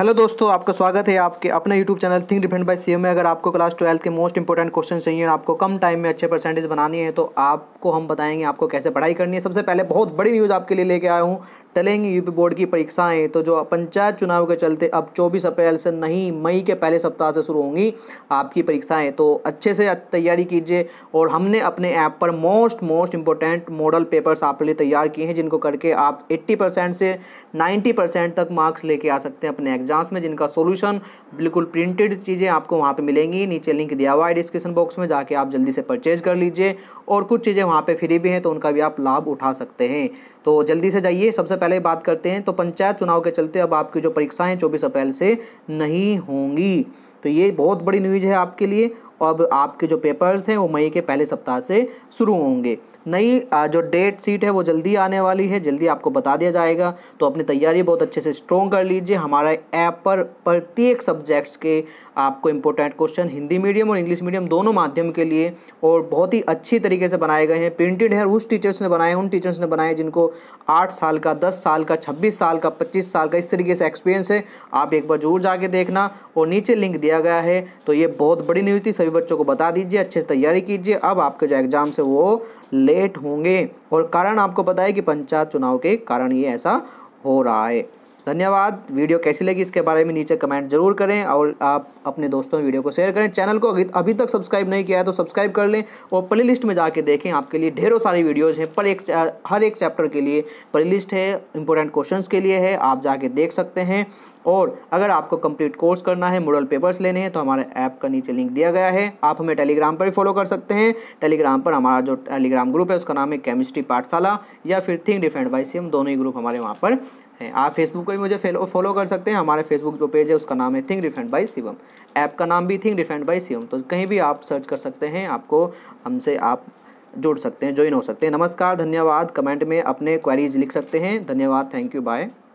hello दोस्तों आपका स्वागत है आपके अपने YouTube channel think defend by CM में अगर आपको क्लास ट्वेल्थ के मोस्ट इंपॉर्टेंट क्वेश्चन चाहिए और आपको कम टाइम में अच्छे परसेंटेज बनानी है तो आपको हम बताएंगे आपको कैसे पढ़ाई करनी है सबसे पहले बहुत बड़ी न्यूज़ आपके लिए लेके आया हूँ टलेंगी यूपी बोर्ड की परीक्षाएं तो जो पंचायत चुनाव के चलते अब 24 अप्रैल से नहीं मई के पहले सप्ताह से शुरू होंगी आपकी परीक्षाएं तो अच्छे से तैयारी कीजिए और हमने अपने ऐप पर most most important model papers आपके लिए तैयार किए हैं जिनको करके आप 80 परसेंट से 90 परसेंट तक मार्क्स लेके आ सकते हैं अपने एग्जाम्स में जिनका सोल्यूशन बिल्कुल प्रिंटेड चीज़ें आपको वहाँ पर मिलेंगी नीचे लिंक दिया हुआ है डिस्क्रिप्शन बॉक्स में जाके आप जल्दी से परचेज कर लीजिए और कुछ चीज़ें वहाँ पर फ्री भी हैं तो उनका भी आप लाभ उठा सकते हैं तो जल्दी से जाइए सबसे पहले बात करते हैं तो पंचायत चुनाव के चलते अब आपकी जो परीक्षाएं चौबीस अप्रैल से नहीं होंगी तो ये बहुत बड़ी न्यूज़ है आपके लिए अब आपके जो पेपर्स हैं वो मई के पहले सप्ताह से शुरू होंगे नई जो डेट सीट है वो जल्दी आने वाली है जल्दी आपको बता दिया जाएगा तो अपनी तैयारी बहुत अच्छे से स्ट्रॉन्ग कर लीजिए हमारा ऐप पर प्रत्येक सब्जेक्ट्स के आपको इम्पोर्टेंट क्वेश्चन हिंदी मीडियम और इंग्लिश मीडियम दोनों माध्यम के लिए और बहुत ही अच्छी तरीके से बनाए गए हैं प्रिंटेड है उस टीचर्स ने बनाए उन टीचर्स ने बनाए जिनको आठ साल का दस साल का छब्बीस साल का पच्चीस साल का इस तरीके से एक्सपीरियंस है आप एक बार जरूर जाके देखना और नीचे लिंक दिया गया है तो ये बहुत बड़ी न्यूज़ थी सभी सभी बच्चों को बता दीजिए अच्छे से तैयारी कीजिए अब आपके जो एग्जाम्स है वो लेट होंगे और कारण आपको पता है कि पंचायत चुनाव के कारण ये ऐसा हो रहा है धन्यवाद वीडियो कैसी लगी इसके बारे में नीचे कमेंट जरूर करें और आप अपने दोस्तों में वीडियो को शेयर करें चैनल को अभी तक सब्सक्राइब नहीं किया है तो सब्सक्राइब कर लें और प्ले लिस्ट में जाके देखें आपके लिए ढेरों सारी वीडियोज़ हैं पर एक हर एक चैप्टर के लिए प्ले लिस्ट है इंपॉर्टेंट क्वेश्चंस के लिए है आप जाके देख सकते हैं और अगर आपको कंप्लीट कोर्स करना है मॉडल पेपर्स लेने हैं तो हमारे ऐप का नीचे लिंक दिया गया है आप हमें टेलीग्राम पर भी फॉलो कर सकते हैं टेलीग्राम पर हमारा जो टेलीग्राम ग्रुप है उसका नाम है केमिस्ट्री पाठशाला या फिर थिंक डिफेंड वाई सी दोनों ही ग्रुप हमारे वहाँ पर हैं आप फेसबुक पर भी मुझे फॉलो कर सकते हैं हमारे फेसबुक जो पेज है उसका नाम है think defend by Shivam app का नाम भी थिंक डिफेंड बाई शिवम तो कहीं भी आप सर्च कर सकते हैं आपको हमसे आप जुड़ सकते हैं ज्वाइन हो सकते हैं नमस्कार धन्यवाद कमेंट में अपने क्वेरीज लिख सकते हैं धन्यवाद थैंक यू बाय